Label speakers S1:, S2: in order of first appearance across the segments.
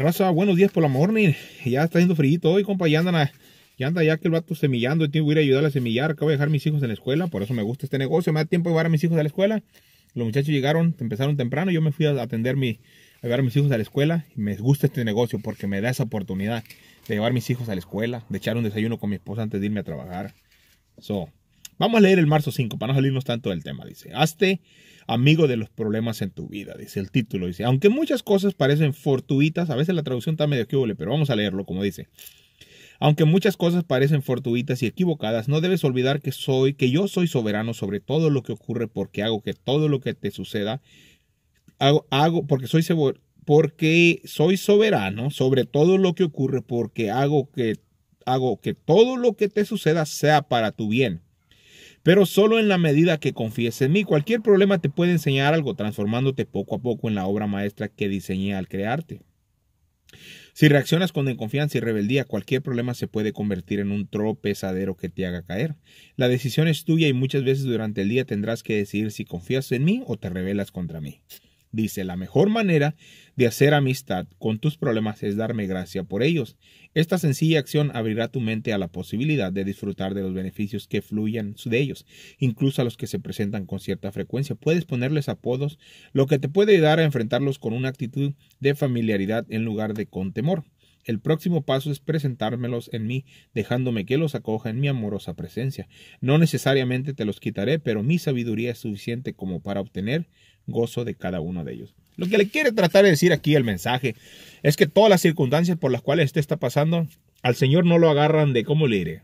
S1: raza, buenos días por la morning. Ya está haciendo frío hoy, compa. Ya andan anda ya que el vato semillando. Tengo que ir a ayudarle a semillar. Acabo de dejar mis hijos en la escuela. Por eso me gusta este negocio. Me da tiempo de llevar a mis hijos a la escuela. Los muchachos llegaron, empezaron temprano. Yo me fui a atender mi, a llevar a mis hijos a la escuela. Y me gusta este negocio porque me da esa oportunidad de llevar a mis hijos a la escuela, de echar un desayuno con mi esposa antes de irme a trabajar. So, vamos a leer el marzo 5 para no salirnos tanto del tema. Dice, hazte amigo de los problemas en tu vida, dice el título. Dice, aunque muchas cosas parecen fortuitas, a veces la traducción está medio equivocada, pero vamos a leerlo como dice. Aunque muchas cosas parecen fortuitas y equivocadas, no debes olvidar que soy, que yo soy soberano sobre todo lo que ocurre, porque hago que todo lo que te suceda, hago, hago porque soy porque soy soberano sobre todo lo que ocurre, porque hago que hago que todo lo que te suceda sea para tu bien pero solo en la medida que confíes en mí. Cualquier problema te puede enseñar algo, transformándote poco a poco en la obra maestra que diseñé al crearte. Si reaccionas con desconfianza y rebeldía, cualquier problema se puede convertir en un tropezadero que te haga caer. La decisión es tuya y muchas veces durante el día tendrás que decidir si confías en mí o te rebelas contra mí. Dice, la mejor manera de hacer amistad con tus problemas es darme gracia por ellos. Esta sencilla acción abrirá tu mente a la posibilidad de disfrutar de los beneficios que fluyan de ellos, incluso a los que se presentan con cierta frecuencia. Puedes ponerles apodos, lo que te puede ayudar a enfrentarlos con una actitud de familiaridad en lugar de con temor. El próximo paso es presentármelos en mí, dejándome que los acoja en mi amorosa presencia. No necesariamente te los quitaré, pero mi sabiduría es suficiente como para obtener gozo de cada uno de ellos. Lo que le quiere tratar de decir aquí el mensaje es que todas las circunstancias por las cuales usted está pasando, al Señor no lo agarran de cómo le iré.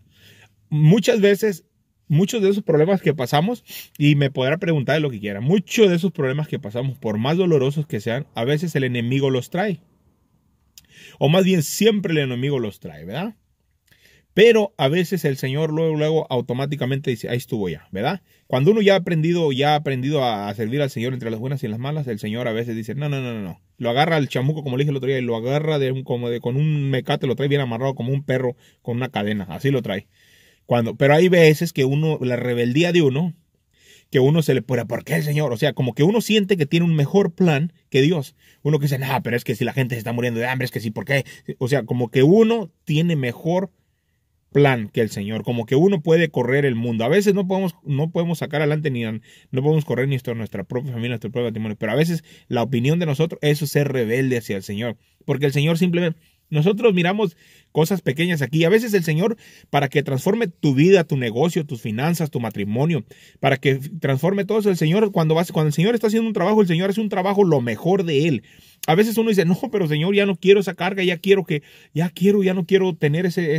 S1: Muchas veces, muchos de esos problemas que pasamos, y me podrá preguntar lo que quiera, muchos de esos problemas que pasamos, por más dolorosos que sean, a veces el enemigo los trae. O más bien siempre el enemigo los trae, ¿verdad? Pero a veces el Señor luego, luego automáticamente dice, ahí estuvo ya, ¿verdad? Cuando uno ya ha aprendido, ya ha aprendido a servir al Señor entre las buenas y las malas, el Señor a veces dice, no, no, no, no, no. Lo agarra al chamuco, como le dije el otro día, y lo agarra de un, como de, con un mecate, lo trae bien amarrado como un perro con una cadena, así lo trae. Cuando, pero hay veces que uno, la rebeldía de uno, que uno se le pone, ¿por qué el Señor? O sea, como que uno siente que tiene un mejor plan que Dios. Uno que dice, no, pero es que si la gente se está muriendo de hambre, es que sí, ¿por qué? O sea, como que uno tiene mejor plan que el Señor. Como que uno puede correr el mundo. A veces no podemos, no podemos sacar adelante ni no podemos correr ni esto, nuestra propia familia, nuestro propio matrimonio. Pero a veces la opinión de nosotros, eso es ser rebelde hacia el Señor. Porque el Señor simplemente, nosotros miramos cosas pequeñas aquí. A veces el Señor, para que transforme tu vida, tu negocio, tus finanzas, tu matrimonio, para que transforme todo eso, el Señor, cuando, vas, cuando el Señor está haciendo un trabajo, el Señor hace un trabajo lo mejor de Él. A veces uno dice, no, pero Señor, ya no quiero esa carga, ya quiero que, ya quiero, ya no quiero tener ese,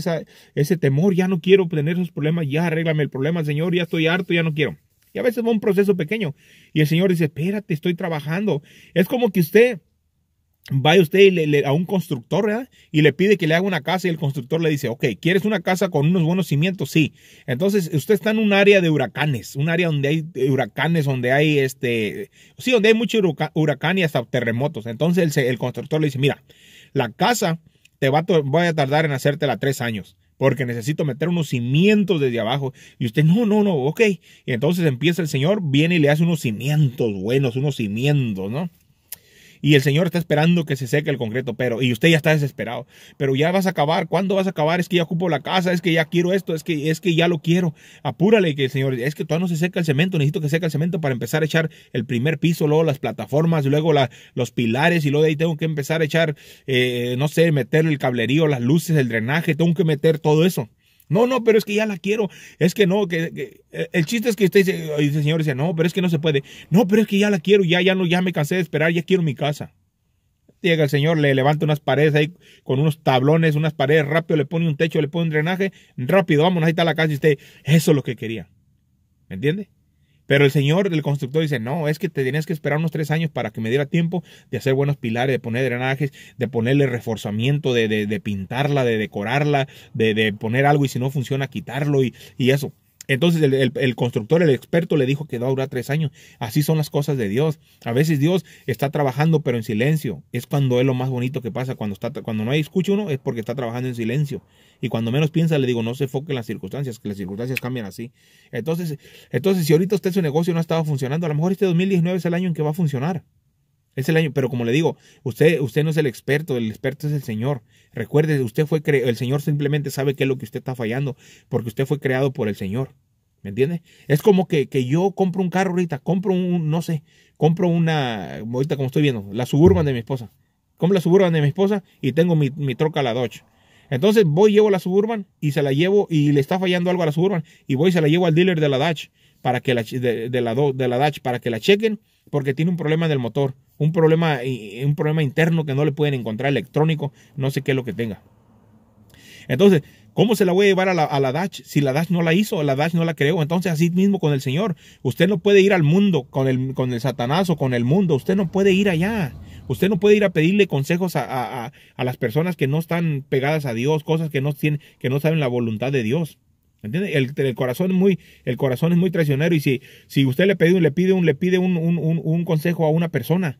S1: ese temor, ya no quiero tener esos problemas, ya arréglame el problema, Señor, ya estoy harto, ya no quiero. Y a veces va un proceso pequeño y el Señor dice, espérate, estoy trabajando. Es como que usted Va usted a un constructor y le pide que le haga una casa y el constructor le dice, ok, ¿quieres una casa con unos buenos cimientos? Sí. Entonces, usted está en un área de huracanes, un área donde hay huracanes, donde hay este, sí, donde hay mucho huracán y hasta terremotos. Entonces, el, constructor le dice, mira, la casa te va a, a tardar en hacértela tres años porque necesito meter unos cimientos desde abajo. Y usted, no, no, no, ok. Y entonces empieza el Señor, viene y le hace unos cimientos buenos, unos cimientos, ¿no? y el Señor está esperando que se seque el concreto, pero y usted ya está desesperado, pero ya vas a acabar, ¿cuándo vas a acabar? Es que ya ocupo la casa, es que ya quiero esto, es que es que ya lo quiero. Apúrale que el Señor, es que todavía no se seca el cemento, necesito que seca el cemento para empezar a echar el primer piso, luego las plataformas, luego los pilares y luego de ahí tengo que empezar a echar eh, no sé, meter el cablerío, las luces, el drenaje, tengo que meter todo eso. No, no, pero es que ya la quiero. Es que no, que, eh, el chiste es que usted dice, el señor dice, no, pero es que no se puede. No, pero es que ya la quiero, ya, ya no, ya me cansé de esperar, ya quiero mi casa. Llega el señor, le levanta unas paredes ahí con unos tablones, unas paredes rápido, le pone un techo, le pone un drenaje, rápido, vámonos, ahí está la casa y usted, eso es lo que quería. ¿Me entiende? Pero el señor, el constructor, dice, no, es que te tienes que esperar unos tres años para que me diera tiempo de hacer buenos pilares, de poner drenajes, de ponerle reforzamiento, de, de, de pintarla, de decorarla, de, de, poner algo y si no funciona, quitarlo y, y eso. Entonces el, constructor, el experto le dijo que va a durar tres años. Así son las cosas de Dios. A veces Dios está trabajando pero en silencio. Es cuando es lo más bonito que pasa. Cuando, está, cuando no hay escucha uno es porque está trabajando en silencio. Y cuando menos piensa le digo, no se enfoque en las circunstancias, que las circunstancias cambian así. Entonces, entonces si ahorita usted su negocio no ha estado funcionando, a lo mejor este 2019 es el año en que va a funcionar. Es el año, pero como le digo, usted, usted no es el experto, el experto es el Señor. Recuerde, usted fue el Señor simplemente sabe qué es lo que usted está fallando, porque usted fue creado por el Señor. ¿Me entiende? Es como que, que yo compro un carro ahorita, compro un, no sé, compro una, ahorita como estoy viendo, la suburban de mi esposa. Compro la suburban de mi esposa y tengo mi, mi troca la Dodge. Entonces voy, llevo la suburban y se la llevo y le está fallando algo a la suburban y voy y se la llevo al dealer de la Dodge para que la, la, de la Dodge para que la chequen porque tiene un problema del motor, un problema, eh, eh, un problema interno que no le pueden encontrar electrónico, no sé qué es lo que tenga. Entonces, ¿cómo se la voy a llevar a la, a Dash? Si la Dash no la hizo, la Dash no la creó. Entonces, así mismo con el Señor. Usted no puede ir al mundo, con el, con el Satanás o con el mundo. Usted no puede ir allá. Usted no puede ir a pedirle consejos a, a, a, a las personas que no están pegadas a Dios, cosas que no, tienen, que no saben la voluntad de Dios. ¿Entiende? El, el, corazón es muy, el corazón es muy traicionero y si, si usted le pide, le pide, un, le pide un, un, consejo a una persona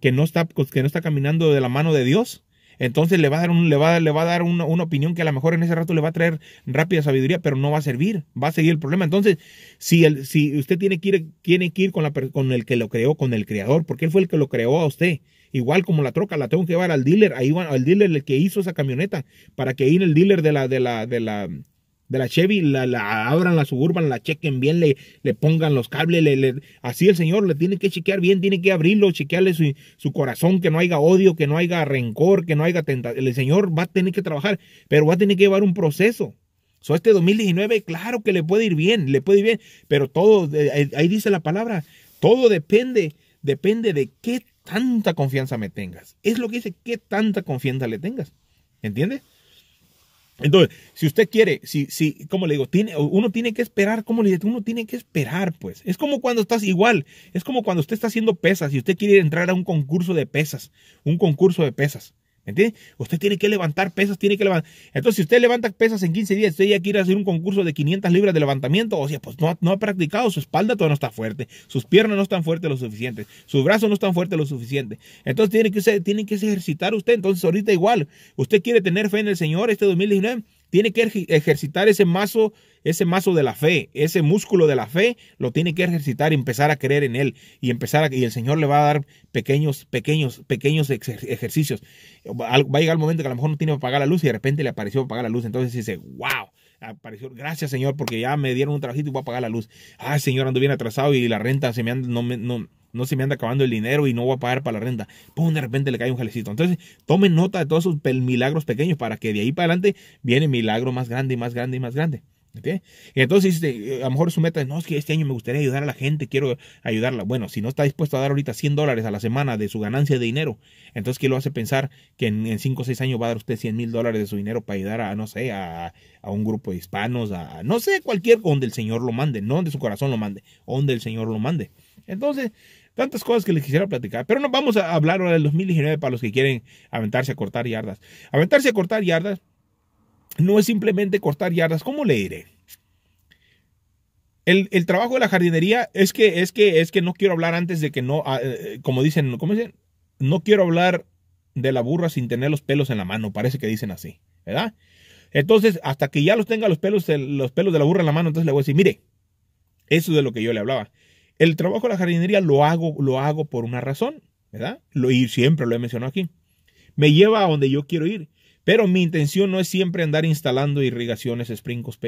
S1: que no, está, pues, que no está caminando de la mano de Dios, entonces le va a dar, un, le va, le va a dar una, opinión que a lo mejor en ese rato le va a traer rápida sabiduría, pero no va a servir, va a seguir el problema. Entonces, si, el, si usted tiene que ir, tiene que ir con, la, con el que lo creó, con el creador, porque él fue el que lo creó a usted. Igual como la troca, la tengo que llevar al dealer, ahí al dealer el que hizo esa camioneta, para que ir el dealer de la, de la, de la, de la Chevy, la, abran la suburban, la chequen bien, le, le pongan los cables, así el señor le tiene que chequear bien, tiene que abrirlo, chequearle su, corazón, que no haya odio, que no haya rencor, que no haya tentación. El señor va a tener que trabajar, pero va a tener que llevar un proceso. So, este 2019, claro que le puede ir bien, le puede ir bien, pero todo, eh, eh, ahí dice la palabra, todo depende, depende de qué tanta confianza me tengas. Es lo que dice, qué tanta confianza le tengas. ¿Entiendes? Entonces, si usted quiere, si, si, como le digo, tiene, uno tiene que esperar, como le digo, uno tiene que esperar, pues. Es como cuando estás igual, es como cuando usted está haciendo pesas y usted quiere entrar a un concurso de pesas, un concurso de pesas. Usted tiene que levantar pesas, tiene que levantar. Entonces, si usted levanta pesas en 15 días, usted ya quiere hacer un concurso de 500 libras de levantamiento, o sea, pues no, no ha practicado, su espalda todavía no está fuerte, sus piernas no están fuertes lo suficiente, sus brazos no están fuertes lo suficiente. Entonces, tiene que, tiene que ejercitar usted. Entonces, ahorita igual, usted quiere tener fe en el Señor este 2019 tiene que ejercitar ese mazo, ese mazo de la fe, ese músculo de la fe, lo tiene que ejercitar y empezar a creer en él y empezar a, y el Señor le va a dar pequeños, pequeños, pequeños ejercicios. Va a llegar el momento que a lo mejor no tiene para pagar la luz y de repente le apareció para pagar la luz, entonces dice, wow, apareció, gracias Señor, porque ya me dieron un trabajito y voy a pagar la luz. Ay Señor, ando bien atrasado y la renta se me anda, no, no, no se me anda acabando el dinero y no voy a pagar para la renta. Pum, de repente le cae un jalecito. Entonces, tome nota de todos esos milagros pequeños para que de ahí para adelante viene milagro más grande y más grande y más grande entonces, este, eh, a lo mejor su meta es, no, es que este año me gustaría ayudar a la gente, quiero ayudarla. Bueno, si no está dispuesto a dar ahorita 100 dólares a la semana de su ganancia de dinero, entonces, ¿qué lo hace pensar que en 5 o 6 años va a dar usted 100 mil dólares de su dinero para ayudar a, no sé, a, a un grupo de hispanos, a, no sé, cualquier, donde el Señor lo mande, no donde su corazón lo mande, donde el Señor lo mande. Entonces, tantas cosas que les quisiera platicar. Pero no vamos a hablar ahora del 2019 para los que quieren aventarse a cortar yardas. Aventarse a cortar yardas no es simplemente cortar yardas. ¿Cómo le iré? El, trabajo de la jardinería es que, es que, es que no quiero hablar antes de que no, ah, eh, como dicen, ¿cómo dicen? No quiero hablar de la burra sin tener los pelos en la mano, parece que dicen así, ¿verdad? Entonces, hasta que ya los tenga los pelos, los pelos de la burra en la mano, entonces le voy a decir, mire, eso es de lo que yo le hablaba. El trabajo de la jardinería lo hago, lo hago por una razón, ¿verdad? Lo, y siempre lo he mencionado aquí. Me lleva a donde yo quiero ir. Pero mi intención no es siempre andar instalando irrigaciones, sprinkles.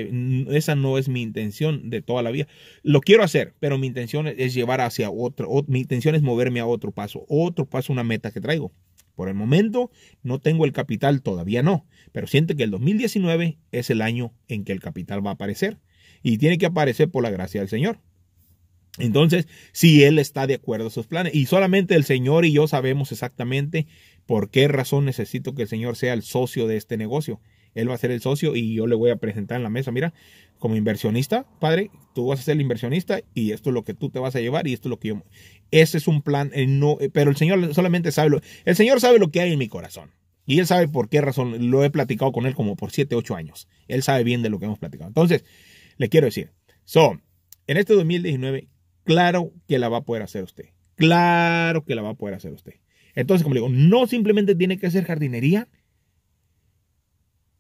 S1: Esa no es mi intención de toda la vida. Lo quiero hacer, pero mi intención es llevar hacia otro. mi intención es moverme a otro paso. Otro paso, una meta que traigo. Por el momento no tengo el capital, todavía no. Pero siento que el 2019 es el año en que el capital va a aparecer. Y tiene que aparecer por la gracia del Señor. Entonces, si Él está de acuerdo a sus planes, y solamente el Señor y yo sabemos exactamente ¿Por qué razón necesito que el señor sea el socio de este negocio? Él va a ser el socio y yo le voy a presentar en la mesa, mira, como inversionista, padre, tú vas a ser el inversionista y esto es lo que tú te vas a llevar y esto es lo que yo... Ese es un plan, eh, no, eh, pero el Señor solamente sabe lo... El Señor sabe lo que hay en mi corazón. Y Él sabe por qué razón. Lo he platicado con Él como por siete, ocho años. Él sabe bien de lo que hemos platicado. Entonces, le quiero decir, so, en este 2019, claro que la va a poder hacer usted. Claro que la va a poder hacer usted. Entonces, como le digo, no simplemente tiene que ser jardinería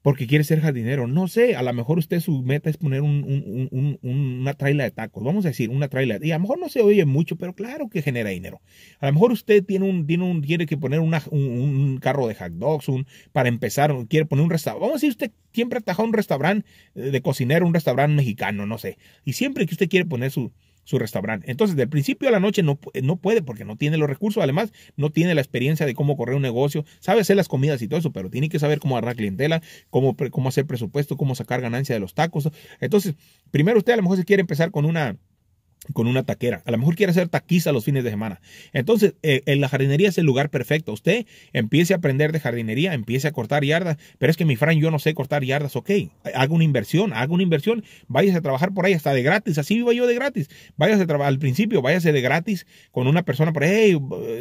S1: porque quiere ser jardinero. No sé, a lo mejor usted su meta es poner un, un, una traila de tacos, vamos a decir, una traila. Y a lo mejor no se oye mucho, pero claro que genera dinero. A lo mejor usted tiene un, tiene que poner una, un, carro de hot dogs, un, para empezar, quiere poner un restaurante. Vamos a decir, usted siempre ha un restaurante eh, de cocinero, un restaurante mexicano, no sé. Y siempre que usted quiere poner su, su restaurante. Entonces, del principio a la noche no, eh, no puede porque no tiene los recursos, además no tiene la experiencia de cómo correr un negocio, sabe hacer las comidas y todo eso, pero tiene que saber cómo agarrar clientela, cómo, cómo hacer presupuesto, cómo sacar ganancia de los tacos. Entonces, primero usted a lo mejor se quiere empezar con una con una taquera. A lo mejor quiere hacer taquiza los fines de semana. Entonces, eh, en la jardinería es el lugar perfecto. Usted empiece a aprender de jardinería, empiece a cortar yardas. Pero es que mi Fran, yo no sé cortar yardas. Ok, haga una inversión, haga una inversión. Váyase a trabajar por ahí hasta de gratis. Así vivo yo de gratis. Váyase a trabajar al principio, váyase de gratis con una persona. Por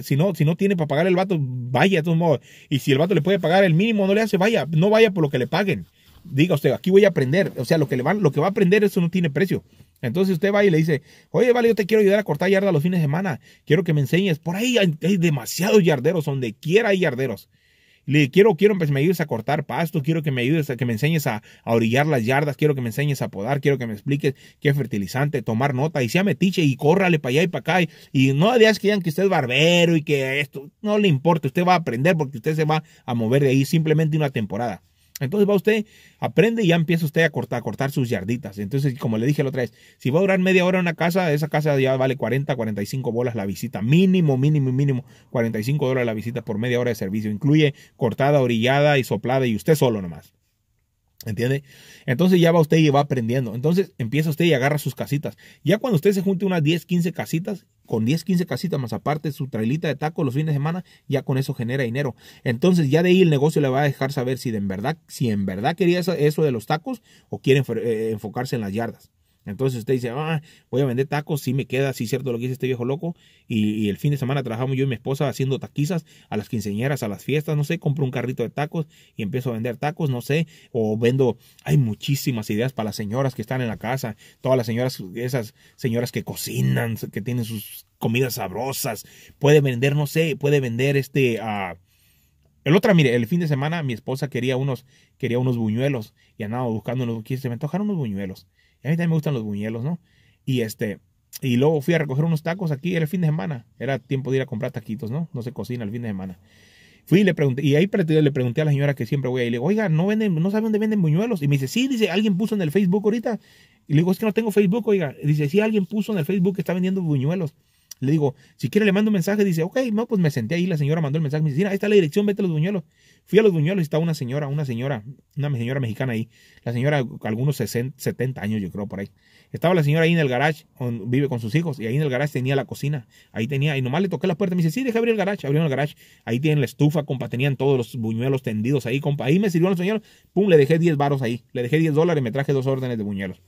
S1: si no, si no tiene para pagar el vato, vaya de todos modos. Y si el vato le puede pagar el mínimo, no le hace, vaya. No vaya por lo que le paguen diga usted, aquí voy a aprender, o sea, lo que, le lo que va a aprender, eso no tiene precio. Entonces usted va y le dice, oye, vale, yo te quiero ayudar a cortar yardas los fines de semana, quiero que me enseñes, por ahí hay, demasiados yarderos, donde quiera hay yarderos. Le quiero, quiero pues me ayudes a cortar pasto, quiero que me ayudes a que me enseñes a, orillar las yardas, quiero que me enseñes a podar, quiero que me expliques qué fertilizante, tomar nota y sea metiche y córrale para allá y para acá. Y, no digas que digan que usted es barbero y que esto, no le importa, usted va a aprender porque usted se va a mover de ahí simplemente una temporada. Entonces va usted, aprende y ya empieza usted a cortar, cortar sus yarditas. Entonces, como le dije la otra vez, si va a durar media hora una casa, esa casa ya vale 40, 45 bolas la visita. Mínimo, mínimo, mínimo, 45 dólares la visita por media hora de servicio. Incluye cortada, orillada y soplada y usted solo nomás. ¿Entiende? Entonces ya va usted y va aprendiendo. Entonces empieza usted y agarra sus casitas. Ya cuando usted se junte unas 10, 15 casitas, con 10, 15 casitas más aparte su trailita de tacos los fines de semana, ya con eso genera dinero. Entonces ya de ahí el negocio le va a dejar saber si, de en, verdad, si en verdad quería eso, de los tacos o quiere eh, enfocarse en las yardas. Entonces usted dice, ah, voy a vender tacos, si me queda, si es cierto lo que dice este viejo loco. Y, el fin de semana trabajamos yo y mi esposa haciendo taquizas a las quinceñeras, a las fiestas, no sé, compro un carrito de tacos y empiezo a vender tacos, no sé, o vendo, hay muchísimas ideas para las señoras que están en la casa, todas las señoras, esas señoras que cocinan, que tienen sus comidas sabrosas, puede vender, no sé, puede vender este... a ah, el otro, mire, el fin de semana mi esposa quería unos, quería unos buñuelos y andaba buscando unos, se me antojaron unos buñuelos a mí también me gustan los buñuelos, ¿no? Y este, y luego fui a recoger unos tacos aquí, el fin de semana, era tiempo de ir a comprar taquitos, ¿no? No se cocina el fin de semana. Fui y le pregunté, y ahí le pregunté a la señora que siempre voy ahí, le digo, oiga, no venden, no sabe dónde venden buñuelos. Y me dice, sí, dice, alguien puso en el Facebook ahorita. Y le digo, es que no tengo Facebook, oiga. dice, sí, alguien puso en el Facebook que está vendiendo buñuelos. Le digo, si quiere le mando un mensaje. Dice, ok, no, pues me senté ahí. La señora mandó el mensaje. Me dice, ahí está la dirección, vete a los buñuelos. Fui a los buñuelos y estaba una señora, una señora, una señora mexicana ahí. La señora, algunos 60, 70 años, yo creo, por ahí. Estaba la señora ahí en el garage, vive con sus hijos. Y ahí en el garage tenía la cocina. Ahí tenía, y nomás le toqué la puerta. Me dice, sí, deja abrir el garage. abrió el garage. Ahí tienen la estufa, compa. Tenían todos los buñuelos tendidos ahí, compa. Ahí me sirvió los señor, Pum, le dejé 10 varos ahí. Le dejé 10 dólares y me traje dos órdenes de buñuelos.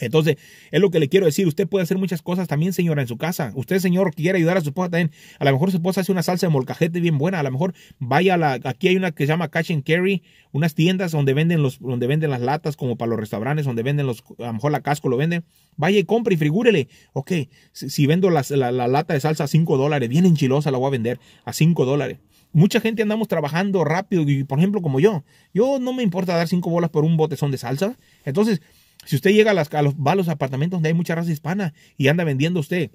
S1: Entonces, es lo que le quiero decir. Usted puede hacer muchas cosas también, señora, en su casa. Usted, señor, quiere ayudar a su esposa también. A lo mejor su esposa hace una salsa de molcajete bien buena. A lo mejor vaya a la. Aquí hay una que se llama Cash and Carry, unas tiendas donde venden, los, donde venden las latas, como para los restaurantes, donde venden los. A lo mejor la casco lo venden. Vaya y compre y figúrele. Ok, si, vendo la, lata de salsa a 5 dólares, bien enchilosa la voy a vender a 5 dólares. Mucha gente andamos trabajando rápido y, por ejemplo, como yo, yo no me importa dar 5 bolas por un botezón de salsa. Entonces, si usted llega a, los, va los apartamentos donde hay mucha raza hispana y anda vendiendo usted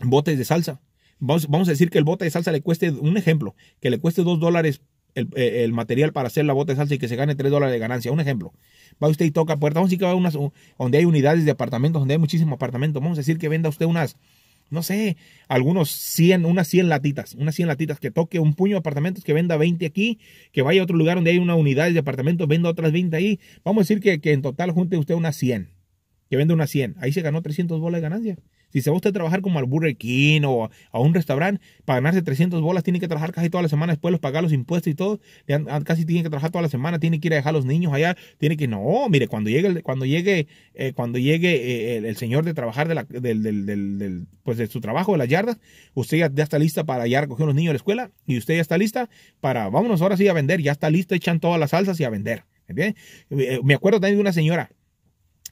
S1: botes de salsa, vamos, vamos a decir que el bote de salsa le cueste, un ejemplo, que le cueste dos dólares el, eh, el, material para hacer la bota de salsa y que se gane tres dólares de ganancia. Un ejemplo. Va usted y toca puertas. Vamos a decir que va a unas, donde hay unidades de apartamentos, donde hay muchísimos apartamentos. Vamos a decir que venda usted unas no sé, algunos 100, unas 100 latitas, unas 100 latitas, que toque un puño de apartamentos, que venda 20 aquí, que vaya a otro lugar donde hay una unidad de apartamentos, venda otras 20 ahí. Vamos a decir que, en total junte usted unas 100, que venda unas 100. Ahí se ganó 300 bolas de ganancia. Si se va usted a trabajar como al Burger King o a un restaurante, para ganarse 300 bolas tiene que trabajar casi toda la semana, después los pagar los impuestos y todo, casi tiene que trabajar toda la semana, tiene que ir a dejar a los niños allá, tiene que, no, mire, cuando llegue, cuando llegue, eh, cuando llegue eh, el, señor de trabajar de, del, pues de su trabajo, de las yardas, usted ya, está lista para ya recoger a los niños de la escuela y usted ya está lista para, vámonos ahora sí a vender, ya está lista, echan todas las salsas y a vender. ¿entiendes? Eh, me acuerdo también de una señora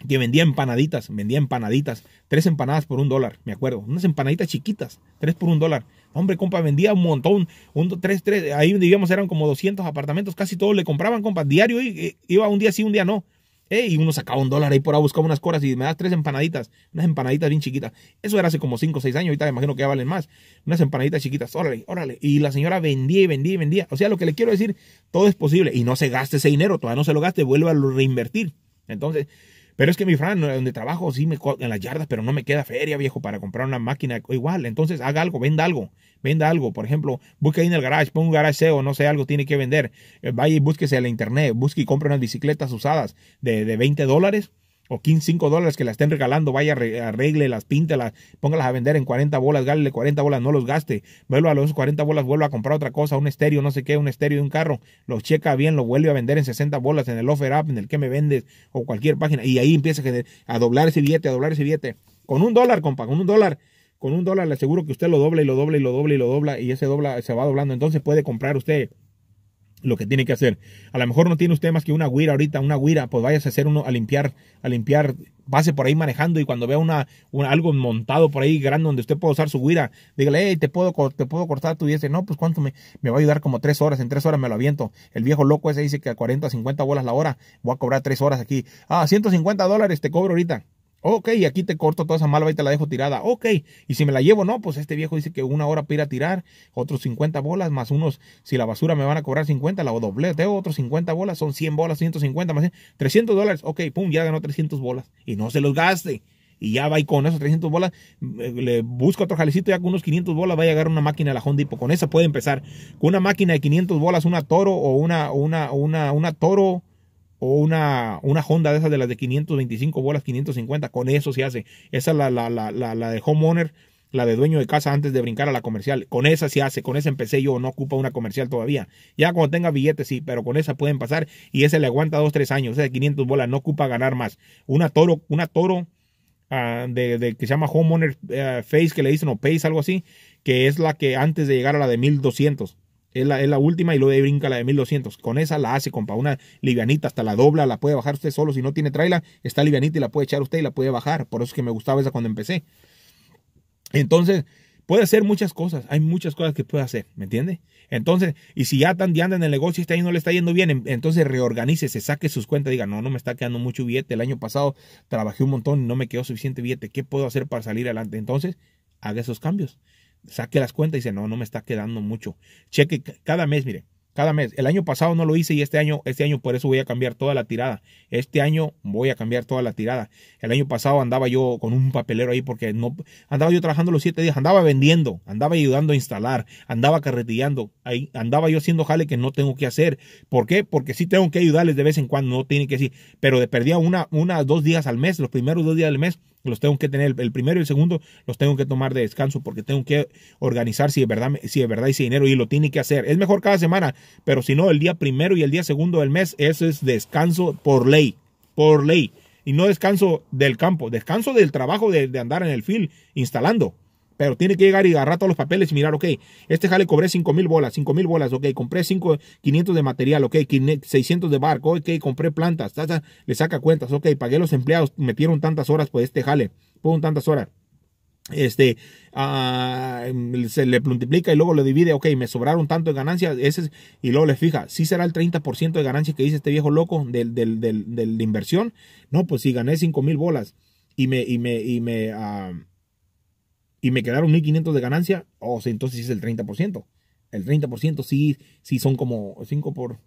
S1: que vendía empanaditas, vendía empanaditas, tres empanadas por un dólar, me acuerdo, unas empanaditas chiquitas, tres por un dólar. Hombre, compa, vendía un montón, un, tres, tres, ahí digamos eran como 200 apartamentos, casi todos le compraban, compa, diario eh, iba un día sí, un día no. y uno sacaba un dólar ahí por ahí, buscaba unas cosas y me das tres empanaditas, unas empanaditas bien chiquitas. Eso era hace como cinco o seis años, ahorita me imagino que ya valen más. Unas empanaditas chiquitas, órale, órale. Y la señora vendía y vendía y vendía. O sea, lo que le quiero decir, todo es posible. Y no se gaste ese dinero, todavía no se lo gaste, vuelve a reinvertir. Entonces, pero es que mi Fran, eh, donde trabajo, sí me en las yardas, pero no me queda feria, viejo, para comprar una máquina igual. Entonces haga algo, venda algo, venda algo. Por ejemplo, busque ahí en el garage, ponga un garage no sé, algo tiene que vender. Eh, vaya y búsquese en la internet, busque y compre unas bicicletas usadas de, de 20 dólares o 15, 5 dólares que la estén regalando, vaya, arregle las, píntelas, póngalas a vender en 40 bolas, gálele 40 bolas, no los gaste, vuelva a los 40 bolas, vuelva a comprar otra cosa, un estéreo, no sé qué, un estéreo de un carro, los checa bien, lo vuelve a vender en 60 bolas en el offer up en el que me vendes o cualquier página, y ahí empieza a, doblar ese billete, a doblar ese billete, con un dólar, compa, con un dólar. Con un dólar le aseguro que usted lo dobla y lo dobla y lo dobla y lo dobla y ese dobla se va doblando. Entonces puede comprar usted lo que tiene que hacer. A lo mejor no tiene usted más que una guira ahorita, una guira, pues vayas a hacer uno a limpiar, a limpiar, pase por ahí manejando y cuando vea una, algo montado por ahí grande donde usted pueda usar su guira, dígale, hey, te puedo, te puedo cortar tu dice, no, pues cuánto me, me va a ayudar como tres horas, en tres horas me lo aviento. El viejo loco ese dice que a 40, 50 bolas la hora, voy a cobrar tres horas aquí. Ah, 150 dólares te cobro ahorita. Ok, aquí te corto toda esa malva y te la dejo tirada. Ok, y si me la llevo, no, pues este viejo dice que una hora ir a tirar, otros 50 bolas, más unos, si la basura me van a cobrar 50, la de otros 50 bolas, son 100 bolas, 150, más 300 dólares. Ok, pum, ya ganó 300 bolas. Y no se los gaste. Y ya va y con esos 300 bolas, eh, le busco otro jalecito, ya con unos 500 bolas va a llegar una máquina a la Honda y Con esa puede empezar. Con una máquina de 500 bolas, una Toro o una, una, una, una Toro o una, una Honda de esas de las de 525 bolas, 550, con eso se hace. Esa es la, la, la, de homeowner, la de dueño de casa antes de brincar a la comercial. Con esa se hace, con esa empecé yo, no ocupa una comercial todavía. Ya cuando tenga billetes sí, pero con esa pueden pasar y esa le aguanta 2, 3 años. Esa de 500 bolas no ocupa ganar más. Una toro, una toro ah, de, que se llama homeowner eh, face, que le dicen o pace, algo así, que es la que antes de llegar a la de 1200 es la, última y luego de brinca la de 1200. Con esa la hace, compa, una livianita, hasta la dobla, la puede bajar usted solo. Si no tiene trailer, está livianita y la puede echar usted y la puede bajar. Por eso es que me gustaba esa cuando empecé. Entonces, puede hacer muchas cosas. Hay muchas cosas que puede hacer, ¿me entiende? Entonces, y si ya tan anda en el negocio y está ahí no le está yendo bien, entonces reorganice, se saque sus cuentas, diga, no, no me está quedando mucho billete. El año pasado trabajé un montón y no me quedó suficiente billete. ¿Qué puedo hacer para salir adelante? Entonces, haga esos cambios saque las cuentas y dice, no, no me está quedando mucho. Cheque cada mes, mire, cada mes. El año pasado no lo hice y este año, este año por eso voy a cambiar toda la tirada. Este año voy a cambiar toda la tirada. El año pasado andaba yo con un papelero ahí porque no, andaba yo trabajando los siete días, andaba vendiendo, andaba ayudando a instalar, andaba carretillando, ahí, andaba yo haciendo jale que no tengo que hacer. ¿Por qué? Porque sí tengo que ayudarles de vez en cuando, no tiene que decir, pero de perdía una, una, dos días al mes, los primeros dos días del mes, los tengo que tener, el primero y el segundo los tengo que tomar de descanso porque tengo que organizar si es verdad, si es verdad ese dinero y lo tiene que hacer. Es mejor cada semana, pero si no, el día primero y el día segundo del mes, eso es descanso por ley, por ley. Y no descanso del campo, descanso del trabajo de, de andar en el field instalando. Pero tiene que llegar y agarrar todos los papeles y mirar, ok, este jale cobré 5 mil bolas, 5 mil bolas, ok, compré 5, 500 de material, ok, 600 de barco, ok, compré plantas, le saca cuentas, ok, pagué los empleados, metieron tantas horas por este jale, por tantas horas este ah, se le multiplica y luego lo divide, ok, me sobraron tanto de ganancias, ese y luego le fija, si será el 30% de ganancia que dice este viejo loco del, la inversión, no, pues si gané 5 mil bolas y me, y me, y me, ah, y me quedaron 1.500 de ganancia, o oh, entonces es el 30%. El 30% sí, son como 5 por,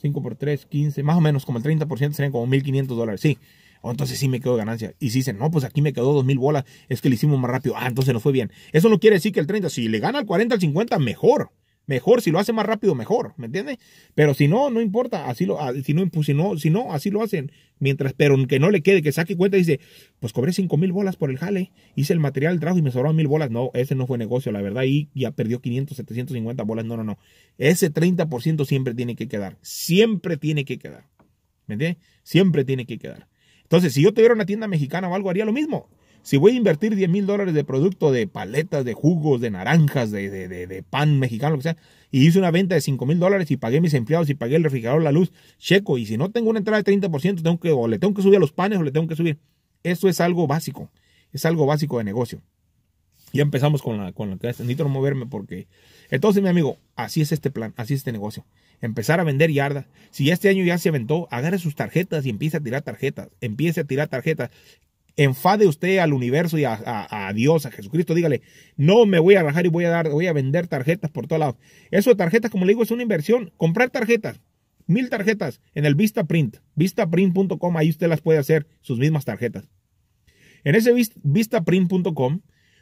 S1: 5 por 3, 15, más o menos como el 30% serían como 1.500 dólares, sí. O oh, entonces sí me quedó ganancia. Y si dicen, no, pues aquí me quedó 2.000 bolas, es que le hicimos más rápido. Ah, entonces no fue bien. Eso no quiere decir que el 30, si le gana al 40, al 50, mejor mejor, si lo hace más rápido, mejor, ¿me entiendes? Pero si no, no importa, así lo, ah, si no, si no, así lo hacen, mientras, pero que no le quede, que saque cuenta y dice, pues cobré cinco mil bolas por el jale, hice el material, el y me sobraron mil bolas, no, ese no fue negocio, la verdad, y ya perdió 500, 750 bolas, no, no, no, ese 30% siempre tiene que quedar, siempre tiene que quedar, ¿me entiendes? Siempre tiene que quedar. Entonces, si yo tuviera una tienda mexicana o algo, haría lo mismo si voy a invertir 10 mil dólares de producto, de paletas, de jugos, de naranjas, de, pan mexicano, lo que sea, y hice una venta de 5 mil dólares y pagué mis empleados y pagué el refrigerador, la luz, checo, y si no tengo una entrada de 30%, tengo que, o le tengo que subir a los panes o le tengo que subir. Eso es algo básico, es algo básico de negocio. Ya empezamos con la, con la que necesito moverme porque... Entonces, mi amigo, así es este plan, así es este negocio empezar a vender yarda. Si este año ya se aventó, agarre sus tarjetas y empiece a tirar tarjetas. Empiece a tirar tarjetas enfade usted al universo y a, Dios, a Jesucristo, dígale, no me voy a rajar y voy a dar, voy a vender tarjetas por todos lados. Eso de tarjetas, como le digo, es una inversión. Comprar tarjetas, mil tarjetas en el Vistaprint, vistaprint.com, ahí usted las puede hacer, sus mismas tarjetas. En ese vistaprint.com,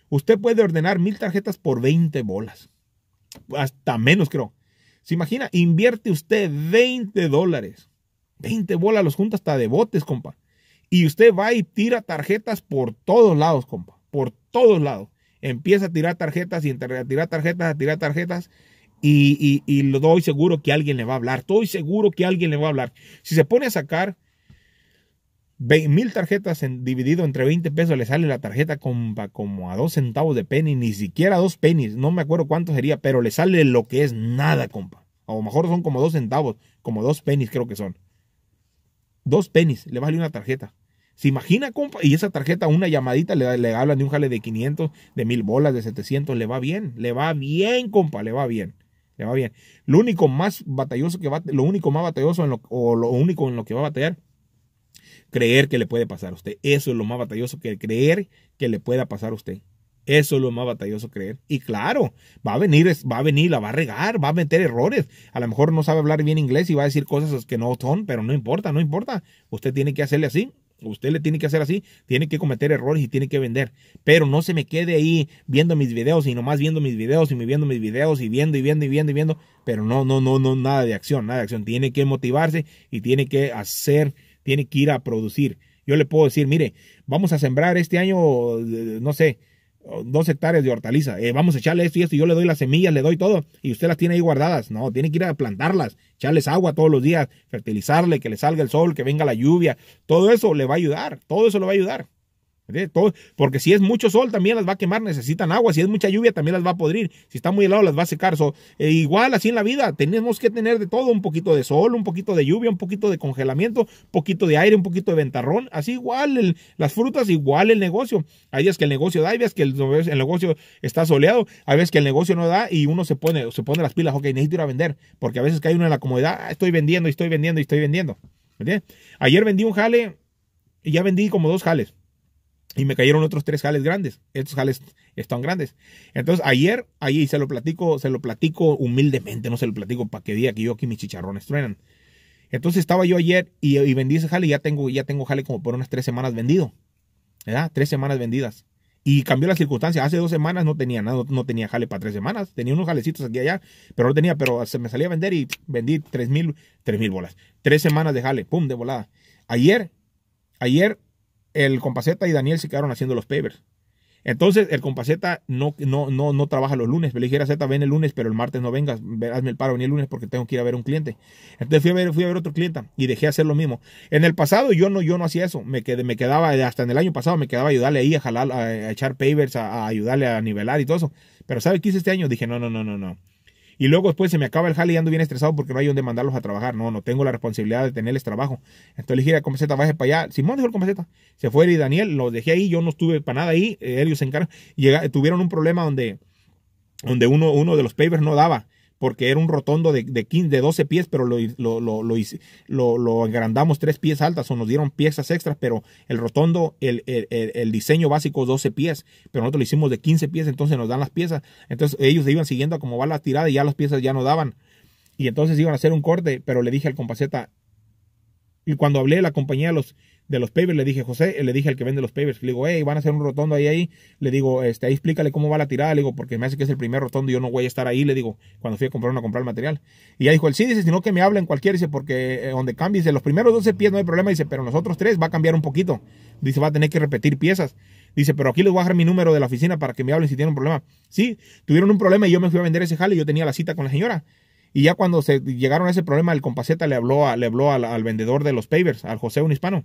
S1: usted puede ordenar mil tarjetas por 20 bolas. Hasta menos, creo. Se imagina, invierte usted 20 dólares. 20 bolas los junta hasta de botes, compa. Y usted va y tira tarjetas por todos lados, compa. Por todos lados. Empieza a tirar tarjetas y a tirar tarjetas, a tirar tarjetas. Y, lo doy seguro que alguien le va a hablar. Estoy seguro que alguien le va a hablar. Si se pone a sacar mil tarjetas en, dividido entre 20 pesos, le sale la tarjeta compa, como a dos centavos de penny, ni siquiera dos pennies, no me acuerdo cuánto sería, pero le sale lo que es nada, compa. A lo mejor son como dos centavos, como dos pennies creo que son. Dos pennies, le vale una tarjeta. ¿Se imagina, compa? Y esa tarjeta, una llamadita, le, le hablan de un jale de 500, de 1000 bolas, de 700, le va bien, le va bien, compa, le va bien. Le va bien. Lo único más batalloso que va, lo único más batalloso en lo, o lo único en lo que va a batallar, creer que le puede pasar a usted. Eso es lo más batalloso que creer que le pueda pasar a usted. Eso es lo más batalloso creer. Y claro, va a venir, va a venir, la va a regar, va a meter errores. A lo mejor no sabe hablar bien inglés y va a decir cosas que no son, pero no importa, no importa. Usted tiene que hacerle así Usted le tiene que hacer así, tiene que cometer errores y tiene que vender. Pero no se me quede ahí viendo mis videos y nomás viendo mis videos y viendo mis videos y viendo y viendo y viendo y viendo. Pero no, no, no, no, nada de acción, nada de acción. Tiene que motivarse y tiene que hacer, tiene que ir a producir. Yo le puedo decir, mire, vamos a sembrar este año, eh, no sé, dos hectáreas de hortaliza, eh, vamos a echarle esto y esto, yo le doy las semillas, le doy todo, y usted las tiene ahí guardadas, no, tiene que ir a plantarlas, echarles agua todos los días, fertilizarle, que le salga el sol, que venga la lluvia, todo eso le va a ayudar, todo eso le va a ayudar. ¿Eh? porque si es mucho sol también las va a quemar, necesitan agua, si es mucha lluvia también las va a podrir, si está muy helado las va a secar. Eh, igual así en la vida tenemos que tener de todo, un poquito de sol, un poquito de lluvia, un poquito de congelamiento, un poquito de aire, un poquito de ventarrón, así igual las frutas, igual el negocio. Hay días que el negocio da, hay días que el, negocio está soleado, hay veces que el negocio no da y uno se pone, se pone las pilas, ok, necesito ir a vender, porque a veces cae uno en la comodidad, ah, estoy vendiendo y estoy vendiendo y estoy vendiendo. Ayer vendí un jale y ya vendí como dos jales. Y me cayeron otros tres jales grandes. Estos jales están grandes. Entonces, ayer, ahí se lo platico, se lo platico humildemente, no se lo platico para que diga que yo aquí mis chicharrones truenan. Entonces estaba yo ayer y, vendí ese jale y ya tengo, ya tengo jale como por unas tres semanas vendido. ¿Verdad? Tres semanas vendidas. Y cambió la circunstancia. Hace dos semanas no tenía nada, no, tenía jale para tres semanas. Tenía unos jalecitos aquí y allá, pero no tenía, pero se me salía a vender y vendí tres mil, tres mil bolas. Tres semanas de jale, pum, de volada. Ayer, ayer el Compaceta y Daniel se quedaron haciendo los papers. Entonces, el Compaceta no, no, no, no trabaja los lunes. Le dijera Z, ven el lunes, pero el martes no vengas. Hazme el paro, ven el lunes porque tengo que ir a ver un cliente. Entonces fui a ver, fui a ver otro cliente y dejé hacer lo mismo. En el pasado yo no, yo no hacía eso. Me, quedaba, eh, hasta en el año pasado, me quedaba ayudarle ahí a jalar, a, echar pavers, a, ayudarle a nivelar y todo eso. Pero ¿sabe qué hice este año? Dije, no, no, no, no, no. Y luego después se me acaba el jale y ando bien estresado porque no hay donde mandarlos a trabajar. No, no tengo la responsabilidad de tenerles trabajo. Entonces le dije a Compaceta, baje para allá. Simón dejó el Compaceta. Se fue y Daniel, lo dejé ahí. Yo no estuve para nada ahí. Ellos se encargan. tuvieron un problema donde, donde uno, uno de los papers no daba porque era un rotondo de, de, de 12 pies, pero lo, lo, lo, lo, agrandamos tres pies altas o nos dieron piezas extras, pero el rotondo, el, el, diseño básico 12 pies, pero nosotros lo hicimos de 15 pies, entonces nos dan las piezas. Entonces ellos se iban siguiendo como va la tirada y ya las piezas ya no daban. Y entonces iban a hacer un corte, pero le dije al compaceta, y cuando hablé de la compañía de los de los papers le dije, José, le dije al que vende los pavers, le digo, hey, van a hacer un rotondo ahí, ahí, le digo, este, ahí explícale cómo va la tirada, le digo, porque me hace que es el primer rotondo y yo no voy a estar ahí, le digo, cuando fui a comprar, a comprar el material. Y ya dijo, él sí, dice, sino que me hablen cualquiera, dice, porque eh, donde cambie, dice, los primeros 12 pies no hay problema, dice, pero los otros tres va a cambiar un poquito, dice, va a tener que repetir piezas. Dice, pero aquí les voy a dejar mi número de la oficina para que me hablen si tienen un problema. Sí, tuvieron un problema y yo me fui a vender ese jale y yo tenía la cita con la señora. Y ya cuando se llegaron a ese problema, el compaceta le habló, a, le habló al, vendedor de los papers al José, un hispano.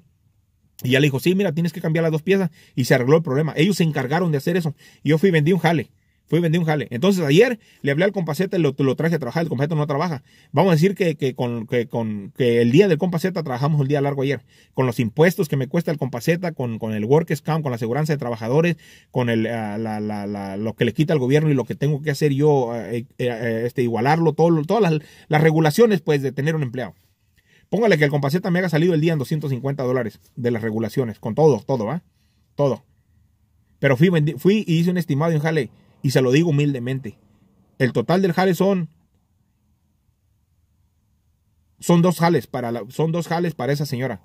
S1: Y ya le dijo, sí, mira, tienes que cambiar las dos piezas. Y se arregló el problema. Ellos se encargaron de hacer eso. Y yo fui y vendí un jale. Fui y vendí un jale. Entonces ayer le hablé al compaceta y lo, lo traje a trabajar. El compaceta no trabaja. Vamos a decir que, que el día del compaceta trabajamos el día largo ayer. Con los impuestos que me cuesta el compaceta, con, el work scam, con la aseguranza de trabajadores, con el, eh, la, la, la, lo que le quita el gobierno y lo que tengo que hacer yo, eh, eh, este, igualarlo, todo, todas las, las regulaciones pues, de tener un empleado. Póngale que el Compaceta me haya salido el día en 250 dólares de las regulaciones, con todo, todo, ¿va? Todo. Pero fui, fui y hice un estimado en jale, y se lo digo humildemente. El total del jale son. Son dos jales para, son dos jales para esa señora.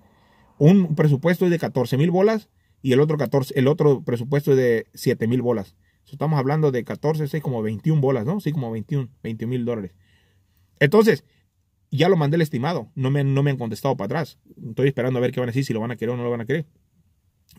S1: Un presupuesto es de 14 mil bolas y el otro, el otro presupuesto es de 7 mil bolas. Estamos hablando de 14, 6, como 21 bolas, ¿no? Sí, como 21, 21 mil dólares. Entonces, ya lo mandé el estimado, no me, no me han contestado para atrás. Estoy esperando a ver qué van a decir, si lo van a querer o no lo van a querer.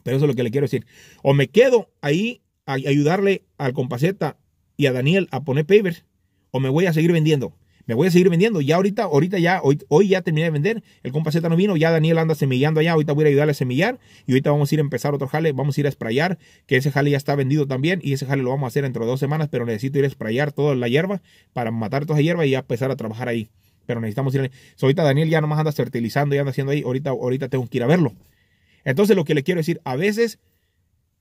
S1: Pero eso es lo que le quiero decir. O me quedo ahí a ayudarle al compaseta y a Daniel a poner papers, o me voy a seguir vendiendo. Me voy a seguir vendiendo. Ya ahorita, ahorita ya, hoy, hoy ya terminé de vender. El compaseta no vino, ya Daniel anda semillando allá. Ahorita voy a ayudarle a semillar y ahorita vamos a ir a empezar otro jale. Vamos a ir a sprayar, que ese jale ya está vendido también y ese jale lo vamos a hacer dentro de dos semanas, pero necesito ir a sprayar toda la hierba para matar toda la hierba y ya empezar a trabajar ahí pero necesitamos ir. ahorita Daniel ya nomás anda fertilizando y anda haciendo ahí. Ahorita, ahorita tengo que ir a verlo. Entonces, lo que le quiero decir, a veces,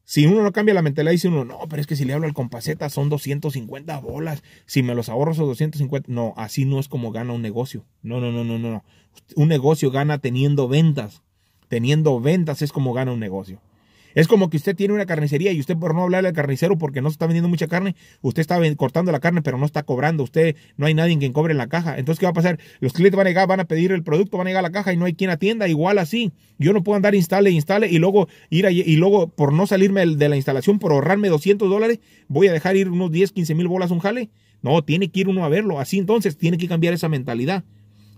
S1: si uno no cambia la mentalidad, dice uno, no, pero es que si le hablo al compaceta son 250 bolas. Si me los ahorro son 250. No, así no es como gana un negocio. No, no, no, no, no. Un negocio gana teniendo ventas. Teniendo ventas es como gana un negocio. Es como que usted tiene una carnicería y usted por no hablarle al carnicero porque no se está vendiendo mucha carne, usted está cortando la carne pero no está cobrando, usted no hay nadie quien cobre la caja. Entonces, ¿qué va a pasar? Los clientes van a llegar, van a pedir el producto, van a llegar a la caja y no hay quien atienda, igual así. Yo no puedo andar instale, instale y luego ir y luego por no salirme de la instalación, por ahorrarme 200 dólares, voy a dejar ir unos 10, 15 mil bolas un jale. No, tiene que ir uno a verlo. Así entonces tiene que cambiar esa mentalidad.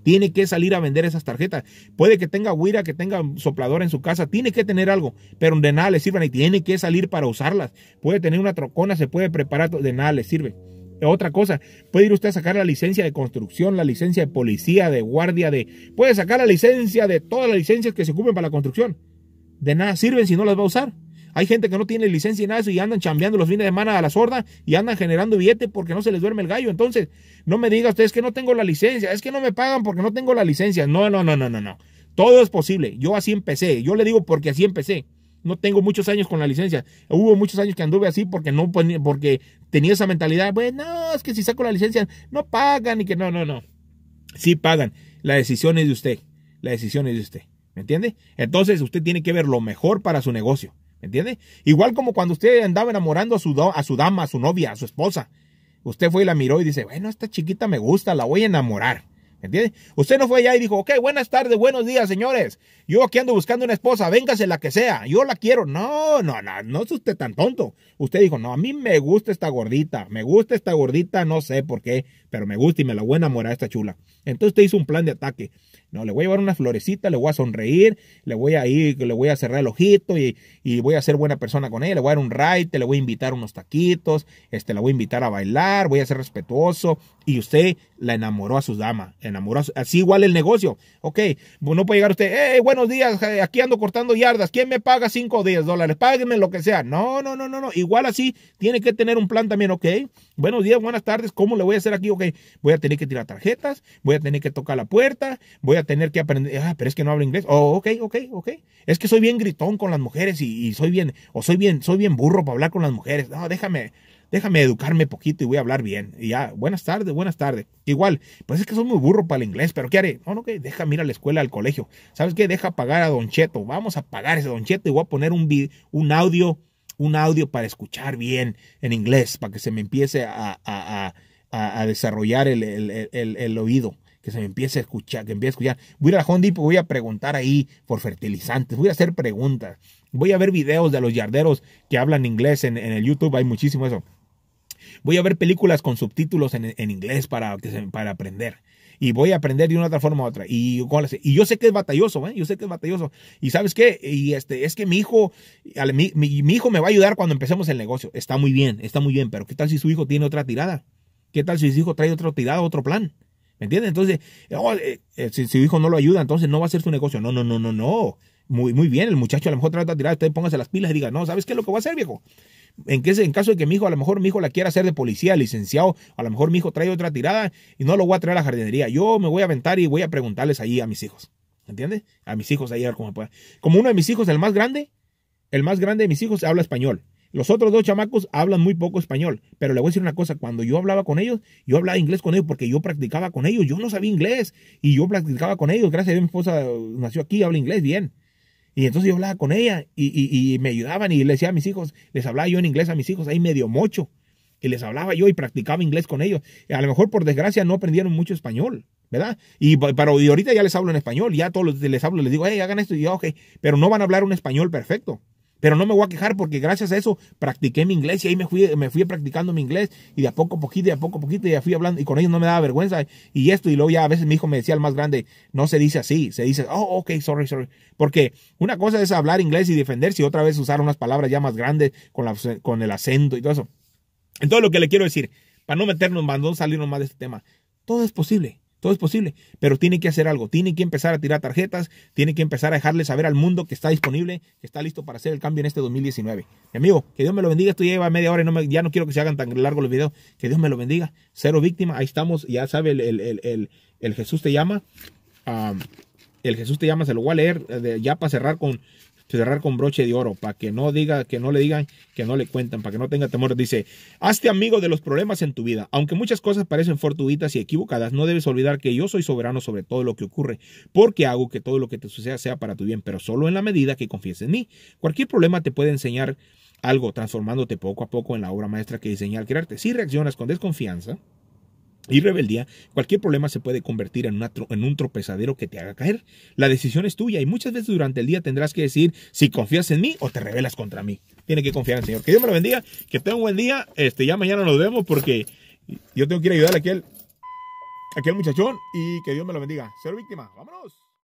S1: Tiene que salir a vender esas tarjetas. Puede que tenga huira, que tenga soplador en su casa, tiene que tener algo, pero de nada le sirven y tiene que salir para usarlas. Puede tener una trocona, se puede preparar, de nada le sirve. Otra cosa, puede ir usted a sacar la licencia de construcción, la licencia de policía, de guardia, de... Puede sacar la licencia de todas las licencias que se ocupen para la construcción. De nada sirven si no las va a usar. Hay gente que no tiene licencia y nada eso y andan chambeando los fines de semana a la sorda y andan generando billete porque no se les duerme el gallo. Entonces, no me diga usted, que no tengo la licencia, es que no me pagan porque no tengo la licencia. No, no, no, no, no, no. Todo es posible. Yo así empecé. Yo le digo porque así empecé no tengo muchos años con la licencia. Hubo muchos años que anduve así porque no porque tenía esa mentalidad, bueno, es que si saco la licencia no pagan y que no, no, no. Sí pagan. La decisión es de usted. La decisión es de usted. ¿Me entiende? Entonces usted tiene que ver lo mejor para su negocio. ¿Me entiende? Igual como cuando usted andaba enamorando a su, a su dama, a su novia, a su esposa. Usted fue y la miró y dice, bueno, esta chiquita me gusta, la voy a enamorar. ¿Me entiende? Usted no fue allá y dijo, ok, buenas tardes, buenos días, señores. Yo aquí ando buscando una esposa, véngase la que sea, yo la quiero. No, no, no, no es usted tan tonto. Usted dijo, no, a mí me gusta esta gordita, me gusta esta gordita, no sé por qué, pero me gusta y me la voy a enamorar esta chula. Entonces usted hizo un plan de ataque. No, le voy a llevar una florecita, le voy a sonreír, le voy a ir, le voy a cerrar el ojito y, voy a ser buena persona con ella, le voy a dar un ride, le voy a invitar unos taquitos, este, la voy a invitar a bailar, voy a ser respetuoso y usted la enamoró a su dama, enamoró así igual el negocio. Ok, no puede llegar usted, Eh, buenos días, aquí ando cortando yardas, ¿quién me paga 5 o 10 dólares? Págueme lo que sea. No, no, no, no, no, igual así tiene que tener un plan también, ok. Buenos días, buenas tardes, ¿cómo le voy a hacer aquí? Ok, voy a tener que tirar tarjetas, voy a tener que tocar la puerta, voy a tener que aprender, ah, pero es que no hablo inglés. Oh, ok, ok, ok. Es que soy bien gritón con las mujeres y, y soy bien, o soy bien, soy bien burro para hablar con las mujeres. No, déjame, déjame educarme poquito y voy a hablar bien. Y ya, buenas tardes, buenas tardes. Igual, pues es que soy muy burro para el inglés, pero ¿qué haré? No, no, que deja a la escuela, al colegio. ¿Sabes qué? Deja pagar a Don Cheto. Vamos a pagar a ese Don Cheto y voy a poner un, un audio, un audio para escuchar bien en inglés, para que se me empiece a, desarrollar el, oído que se me empiece a escuchar, que empiece a escuchar. Voy a ir a Honda voy a preguntar ahí por fertilizantes, voy a hacer preguntas, voy a ver videos de los yarderos que hablan inglés en, en el YouTube, hay muchísimo eso. Voy a ver películas con subtítulos en, inglés para, para aprender. Y voy a aprender de una otra forma u otra. Y, y yo sé que es batalloso, ¿eh? Yo sé que es batalloso. Y sabes qué? Y este, es que mi hijo, mi, mi, hijo me va a ayudar cuando empecemos el negocio. Está muy bien, está muy bien. Pero ¿qué tal si su hijo tiene otra tirada? ¿Qué tal si su hijo trae otra tirada, otro plan? ¿Me entiendes? Entonces, oh, eh, eh, si su hijo no lo ayuda, entonces no va a ser su negocio. No, no, no, no, no. Muy, muy bien, el muchacho a lo mejor trata de tirar, usted póngase las pilas y diga, no, ¿sabes qué es lo que voy a hacer, viejo? En, que, en caso de que mi hijo, a lo mejor mi hijo la quiera hacer de policía, licenciado, a lo mejor mi hijo trae otra tirada y no lo voy a traer a la jardinería. Yo me voy a aventar y voy a preguntarles ahí a mis hijos. ¿Entiendes? A mis hijos a cómo me puedo Como uno de mis hijos, el más grande, el más grande de mis hijos habla español. Los otros dos chamacos hablan muy poco español, pero le voy a decir una cosa, cuando yo hablaba con ellos, yo hablaba inglés con ellos porque yo practicaba con ellos, yo no sabía inglés y yo practicaba con ellos, gracias a Dios mi esposa nació aquí, habla inglés bien. Y entonces yo hablaba con ella y, me ayudaban y les decía a mis hijos, les hablaba yo en inglés a mis hijos, ahí medio mocho. Y les hablaba yo y practicaba inglés con ellos. a lo mejor por desgracia no aprendieron mucho español, ¿verdad? Y, pero, ahorita ya les hablo en español, ya todos les hablo, les digo, hey, hagan esto y yo, pero no van a hablar un español perfecto. Pero no me voy a quejar porque gracias a eso practiqué mi inglés y ahí me fui, me fui practicando mi inglés y de a poco poquito, de a poco poquito, ya fui hablando y con ellos no me daba vergüenza y esto. Y luego ya a veces mi hijo me decía el más grande, no se dice así, se dice, oh, ok, sorry, sorry. Porque una cosa es hablar inglés y defenderse y otra vez usar unas palabras ya más grandes con, con el acento y todo eso. Entonces lo que le quiero decir, para no meternos en bandón, salirnos más de este tema, todo es posible. Todo es posible, pero tiene que hacer algo, tiene que empezar a tirar tarjetas, tiene que empezar a dejarle saber al mundo que está disponible, que está listo para hacer el cambio en este 2019. Mi amigo, que Dios me lo bendiga, esto lleva media hora y ya no quiero que se hagan tan largos los videos, que Dios me lo bendiga, cero víctima, ahí estamos, ya sabe, el, el, el, Jesús te llama, ah, el Jesús te llama, se lo voy a leer, eh, ya para cerrar con, cerrar con broche de oro, para que no diga, que no le digan, que no le cuentan, para que no tenga temor. Dice, hazte amigo de los problemas en tu vida. Aunque muchas cosas parecen fortuitas y equivocadas, no debes olvidar que yo soy soberano sobre todo lo que ocurre, porque hago que todo lo que te suceda sea para tu bien, pero solo en la medida que confíes en mí. Cualquier problema te puede enseñar algo, transformándote poco a poco en la obra maestra que diseña al crearte. Si reaccionas con desconfianza, y rebeldía, cualquier problema se puede convertir en, en, un tropezadero que te haga caer. La decisión es tuya y muchas veces durante el día tendrás que decir si confías en mí o te rebelas contra mí. Tiene que confiar en el Señor. Que Dios me lo bendiga, que tenga un buen día. Este, ya mañana nos vemos porque yo tengo que ir a ayudar a aquel, a aquel muchachón y que Dios me lo bendiga. Ser víctima, vámonos.